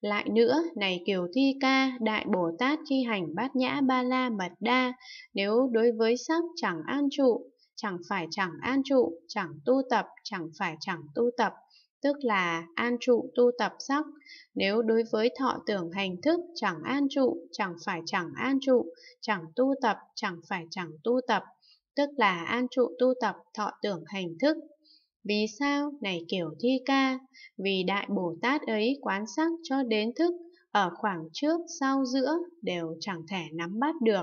Lại nữa, này Kiều Thi Ca, Đại Bồ Tát khi hành bát nhã ba la mật đa, nếu đối với sắc chẳng an trụ, chẳng phải chẳng an trụ, chẳng tu tập, chẳng phải chẳng tu tập, tức là an trụ tu tập sắc. Nếu đối với thọ tưởng hành thức chẳng an trụ, chẳng phải chẳng an trụ, chẳng tu tập, chẳng phải chẳng tu tập, tức là an trụ tu tập thọ tưởng hành thức. Vì sao này kiểu thi ca? Vì Đại Bồ Tát ấy quán sắc cho đến thức, ở khoảng trước, sau, giữa đều chẳng thể nắm bắt được.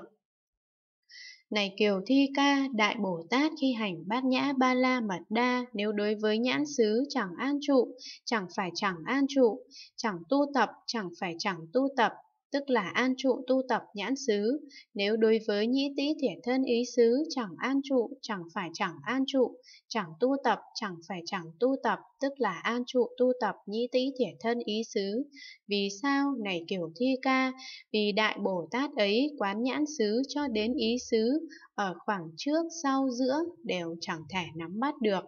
Này Kiều Thi Ca, Đại Bồ Tát khi hành bát nhã ba la mật đa, nếu đối với nhãn xứ chẳng an trụ, chẳng phải chẳng an trụ, chẳng tu tập, chẳng phải chẳng tu tập, tức là an trụ tu tập nhãn xứ. Nếu đối với nhĩ tý thiệt thân ý xứ chẳng an trụ, chẳng phải chẳng an trụ, chẳng tu tập, chẳng phải chẳng tu tập, tức là an trụ tu tập nhĩ tý thiệt thân ý xứ. Vì sao? Này kiểu thi ca, vì Đại Bồ Tát ấy quán nhãn xứ cho đến ý xứ, ở khoảng trước, sau, giữa đều chẳng thể nắm bắt được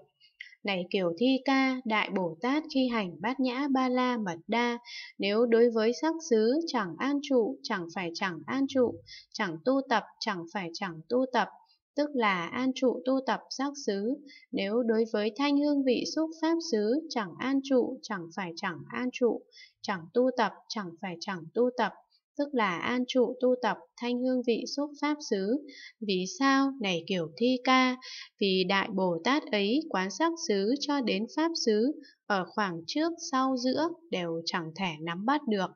này kiểu thi ca đại bồ tát khi hành bát nhã ba la mật đa nếu đối với sắc xứ chẳng an trụ chẳng phải chẳng an trụ chẳng tu tập chẳng phải chẳng tu tập tức là an trụ tu tập sắc xứ, nếu đối với thanh hương vị xúc pháp xứ chẳng an trụ, chẳng phải chẳng an trụ, chẳng tu tập, chẳng phải chẳng tu tập, tức là an trụ tu tập thanh hương vị xúc pháp xứ. Vì sao? Này kiểu thi ca, vì Đại Bồ Tát ấy quán sắc xứ cho đến pháp xứ, ở khoảng trước, sau, giữa đều chẳng thể nắm bắt được.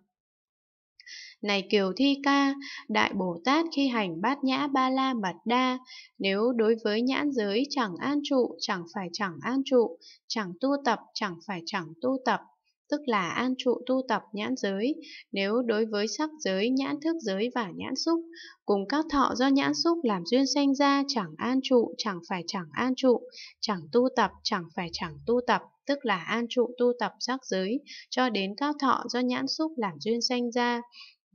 Này Kiều Thi Ca, Đại Bồ Tát khi hành bát nhã ba la mật đa, nếu đối với nhãn giới chẳng an trụ, chẳng phải chẳng an trụ, chẳng tu tập, chẳng phải chẳng tu tập, tức là an trụ tu tập nhãn giới, nếu đối với sắc giới, nhãn thức giới và nhãn xúc, cùng các thọ do nhãn xúc làm duyên sanh ra chẳng an trụ, chẳng phải chẳng an trụ, chẳng tu tập, chẳng phải chẳng tu tập, tức là an trụ tu tập sắc giới, cho đến các thọ do nhãn xúc làm duyên sanh ra,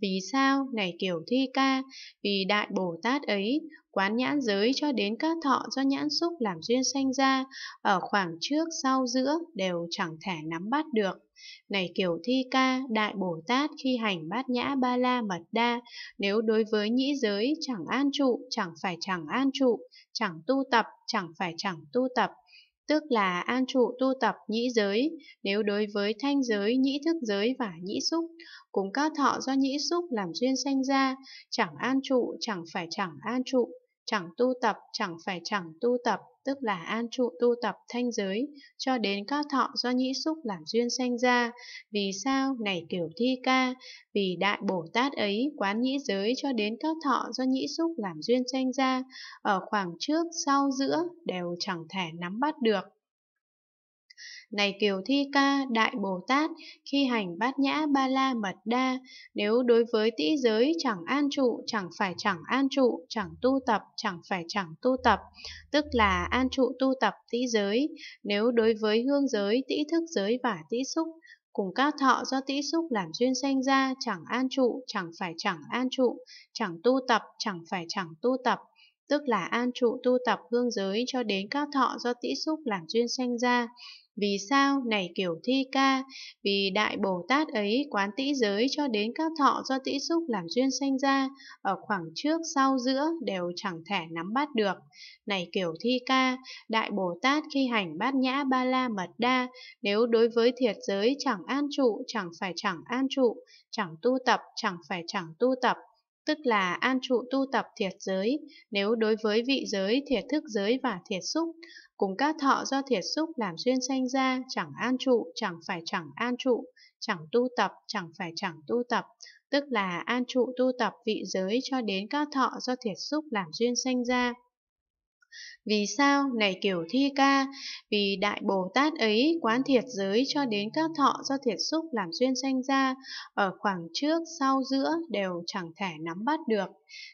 vì sao ngày kiểu thi ca, vì đại Bồ Tát ấy, quán nhãn giới cho đến các thọ do nhãn xúc làm duyên sanh ra, ở khoảng trước sau giữa đều chẳng thể nắm bắt được. Này kiểu thi ca, đại Bồ Tát khi hành bát nhã ba la mật đa, nếu đối với nhĩ giới chẳng an trụ, chẳng phải chẳng an trụ, chẳng tu tập, chẳng phải chẳng tu tập, tức là an trụ tu tập nhĩ giới, nếu đối với thanh giới, nhĩ thức giới và nhĩ xúc, cùng các thọ do nhĩ xúc làm duyên sanh ra, chẳng an trụ, chẳng phải chẳng an trụ, chẳng tu tập, chẳng phải chẳng tu tập, tức là an trụ tu tập thanh giới, cho đến các thọ do nhĩ xúc làm duyên sanh ra. Vì sao? Này kiểu thi ca, vì Đại Bồ Tát ấy quán nhĩ giới cho đến các thọ do nhĩ xúc làm duyên sanh ra, ở khoảng trước, sau, giữa đều chẳng thể nắm bắt được. Này Kiều Thi Ca, Đại Bồ Tát, khi hành bát nhã ba la mật đa, nếu đối với tĩ giới chẳng an trụ, chẳng phải chẳng an trụ, chẳng tu tập, chẳng phải chẳng tu tập, tức là an trụ tu tập tĩ giới, nếu đối với hương giới, tĩ thức giới và tĩ xúc, cùng các thọ do tĩ xúc làm duyên sanh ra chẳng an trụ, chẳng phải chẳng an trụ, chẳng tu tập, chẳng phải chẳng tu tập, tức là an trụ tu tập hương giới cho đến các thọ do tỷ xúc làm duyên sanh ra. Vì sao? Này kiểu thi ca, vì Đại Bồ Tát ấy quán tỷ giới cho đến các thọ do tỷ xúc làm duyên sanh ra, ở khoảng trước sau giữa đều chẳng thể nắm bắt được. Này kiểu thi ca, Đại Bồ Tát khi hành bát nhã ba la mật đa, nếu đối với thiệt giới chẳng an trụ, chẳng phải chẳng an trụ, chẳng tu tập, chẳng phải chẳng tu tập, tức là an trụ tu tập thiệt giới, nếu đối với vị giới thiệt thức giới và thiệt xúc, cùng các thọ do thiệt xúc làm duyên sanh ra, chẳng an trụ, chẳng phải chẳng an trụ, chẳng tu tập, chẳng phải chẳng tu tập, tức là an trụ tu tập vị giới cho đến các thọ do thiệt xúc làm duyên sanh ra. Vì sao này kiểu thi ca? Vì Đại Bồ Tát ấy quán thiệt giới cho đến các thọ do thiệt xúc làm duyên sanh ra, ở khoảng trước, sau, giữa đều chẳng thể nắm bắt được.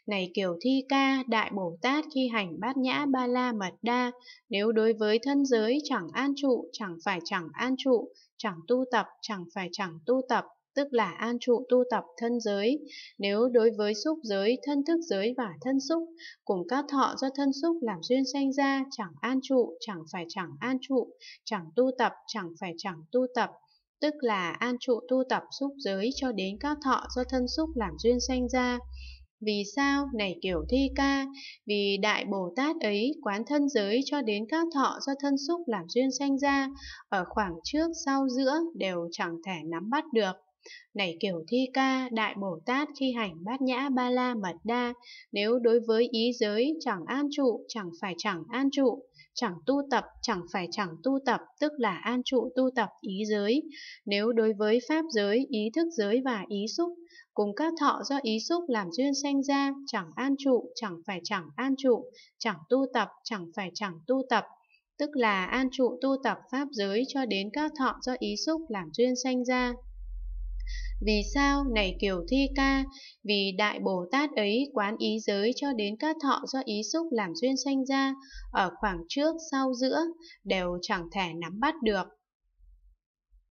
Này kiểu thi ca, Đại Bồ Tát khi hành bát nhã ba la mật đa, nếu đối với thân giới chẳng an trụ, chẳng phải chẳng an trụ, chẳng tu tập, chẳng phải chẳng tu tập, tức là an trụ tu tập thân giới. Nếu đối với xúc giới, thân thức giới và thân xúc, cùng các thọ do thân xúc làm duyên sanh ra, chẳng an trụ, chẳng phải chẳng an trụ, chẳng tu tập, chẳng phải chẳng tu tập, tức là an trụ tu tập xúc giới cho đến các thọ do thân xúc làm duyên sanh ra. Vì sao? Này kiểu thi ca, vì Đại Bồ Tát ấy quán thân giới cho đến các thọ do thân xúc làm duyên sanh ra, ở khoảng trước sau giữa đều chẳng thể nắm bắt được. Này kiểu thi ca, đại Bồ Tát khi hành bát nhã ba la mật đa, nếu đối với ý giới chẳng an trụ, chẳng phải chẳng an trụ, chẳng tu tập, chẳng phải chẳng tu tập, tức là an trụ tu tập ý giới. Nếu đối với pháp giới, ý thức giới và ý xúc, cùng các thọ do ý xúc làm duyên sanh ra, chẳng an trụ, chẳng phải chẳng an trụ, chẳng tu tập, chẳng phải chẳng tu tập, tức là an trụ tu tập pháp giới cho đến các thọ do ý xúc làm duyên sanh ra. Vì sao này kiểu thi ca? Vì Đại Bồ Tát ấy quán ý giới cho đến các thọ do ý xúc làm duyên sanh ra, ở khoảng trước sau giữa, đều chẳng thể nắm bắt được.